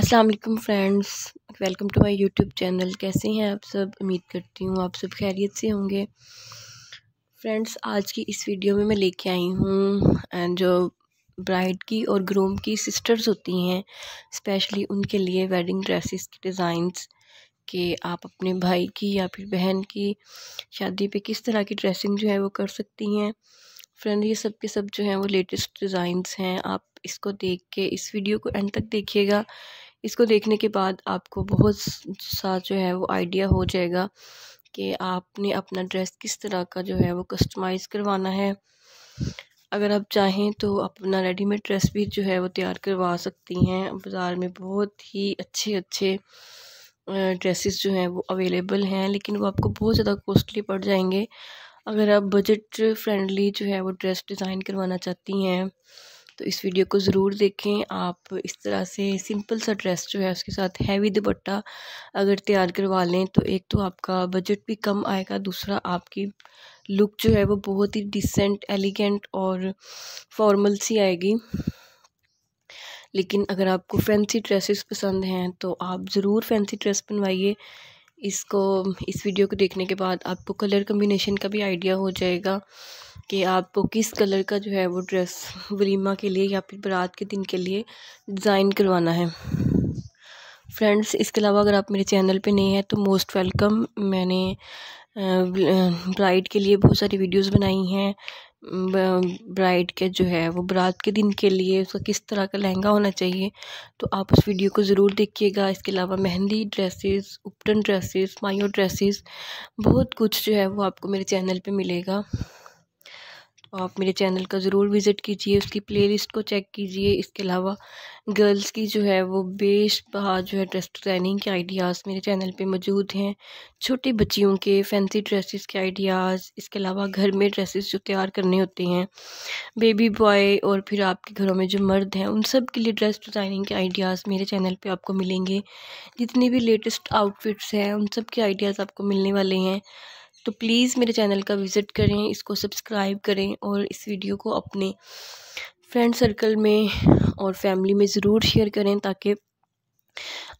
अस्सलाम वालेकुम friends welcome to my YouTube channel कैसे हैं आप सब उम्मीद करती हूँ आप सब खैरियत से होंगे फ्रेंड्स आज की इस वीडियो में मैं लेके आई हूँ जो ब्राइड की और ग्रूम की सिस्टर्स होती हैं स्पेशली उनके लिए वेडिंग ड्रेसेस के डिज़ाइंस कि आप अपने भाई की या फिर बहन की शादी पे किस तरह की ड्रेसिंग जो है वो कर सकती हैं फ्रेंड ये सब के सब जो हैं वो लेटेस्ट डिज़ाइंस हैं आप इसको देख के इस वीडियो को एंड तक देखिएगा इसको देखने के बाद आपको बहुत सा जो है वो आइडिया हो जाएगा कि आपने अपना ड्रेस किस तरह का जो है वो कस्टमाइज़ करवाना है अगर आप चाहें तो अपना रेडीमेड ड्रेस भी जो है वो तैयार करवा सकती हैं बाज़ार में बहुत ही अच्छे अच्छे ड्रेसेस जो हैं वो अवेलेबल हैं लेकिन वो आपको बहुत ज़्यादा कॉस्टली पड़ जाएंगे अगर आप बजट फ्रेंडली जो है वो ड्रेस डिज़ाइन करवाना चाहती हैं तो इस वीडियो को ज़रूर देखें आप इस तरह से सिंपल सा ड्रेस जो है उसके साथ हैवी दुपट्टा अगर तैयार करवा लें तो एक तो आपका बजट भी कम आएगा दूसरा आपकी लुक जो है वो बहुत ही डिसेंट एलिगेंट और फॉर्मल सी आएगी लेकिन अगर आपको फैंसी ड्रेसेस पसंद हैं तो आप ज़रूर फैंसी ड्रेस बनवाइए इसको इस वीडियो को देखने के बाद आपको कलर कम्बिनेशन का भी आइडिया हो जाएगा कि आपको किस कलर का जो है वो ड्रेस वलीमा के लिए या फिर बारात के दिन के लिए डिज़ाइन करवाना है फ्रेंड्स इसके अलावा अगर आप मेरे चैनल पे नए हैं तो मोस्ट वेलकम मैंने ब्राइड के लिए बहुत सारी वीडियोस बनाई हैं ब्राइड के जो है वो बरात के दिन के लिए उसका किस तरह का लहंगा होना चाहिए तो आप उस वीडियो को ज़रूर देखिएगा इसके अलावा मेहंदी ड्रेसेस उपटन ड्रेसेस मायो ड्रेसेस बहुत कुछ जो है वो आपको मेरे चैनल पे मिलेगा आप मेरे चैनल का ज़रूर विज़िट कीजिए उसकी प्लेलिस्ट को चेक कीजिए इसके अलावा गर्ल्स की जो है वो बेश बहा जो है ड्रेस डिज़ाइनिंग के आइडियाज़ मेरे चैनल पे मौजूद हैं छोटी बच्चियों के फैंसी ड्रेसेस के आइडियाज़ इसके अलावा घर में ड्रेसेस जो तैयार करने होते हैं बेबी बॉय और फिर आपके घरों में जो मर्द हैं उन सब के लिए ड्रेस डिज़ाइनिंग के आइडियाज़ मेरे चैनल पर आपको मिलेंगे जितनी भी लेटेस्ट आउटफिट्स हैं उन सब के आइडियाज़ आपको मिलने वाले हैं तो प्लीज़ मेरे चैनल का विज़िट करें इसको सब्सक्राइब करें और इस वीडियो को अपने फ्रेंड सर्कल में और फैमिली में ज़रूर शेयर करें ताकि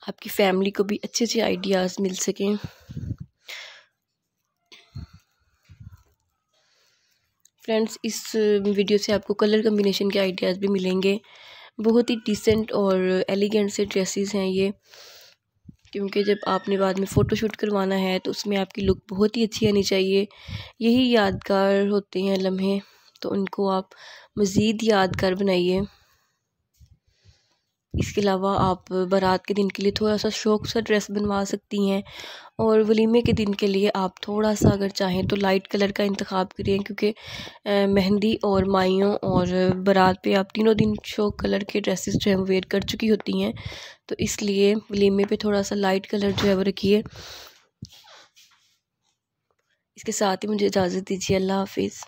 आपकी फैमिली को भी अच्छे अच्छे आइडियाज़ मिल सकें फ्रेंड्स इस वीडियो से आपको कलर कम्बिनेशन के आइडियाज़ भी मिलेंगे बहुत ही डिसेंट और एलिगेंट से ड्रेसेस हैं ये क्योंकि जब आपने बाद में फ़ोटोशूट करवाना है तो उसमें आपकी लुक बहुत ही अच्छी आनी चाहिए यही यादगार होते हैं लम्हे तो उनको आप मज़ीद यादगार बनाइए इसके अलावा आप बारात के दिन के लिए थोड़ा सा शौक सा ड्रेस बनवा सकती हैं और वलीमे के दिन के लिए आप थोड़ा सा अगर चाहें तो लाइट कलर का इंतखब करें क्योंकि मेहंदी और माइयों और बारात पे आप तीनों दिन शौक कलर के ड्रेसेस जो हैं वो वेयर कर चुकी होती हैं तो इसलिए वलीमे पे थोड़ा सा लाइट कलर जो है वो रखिए इसके साथ ही मुझे इजाज़त दीजिए अल्लाह हाफिज़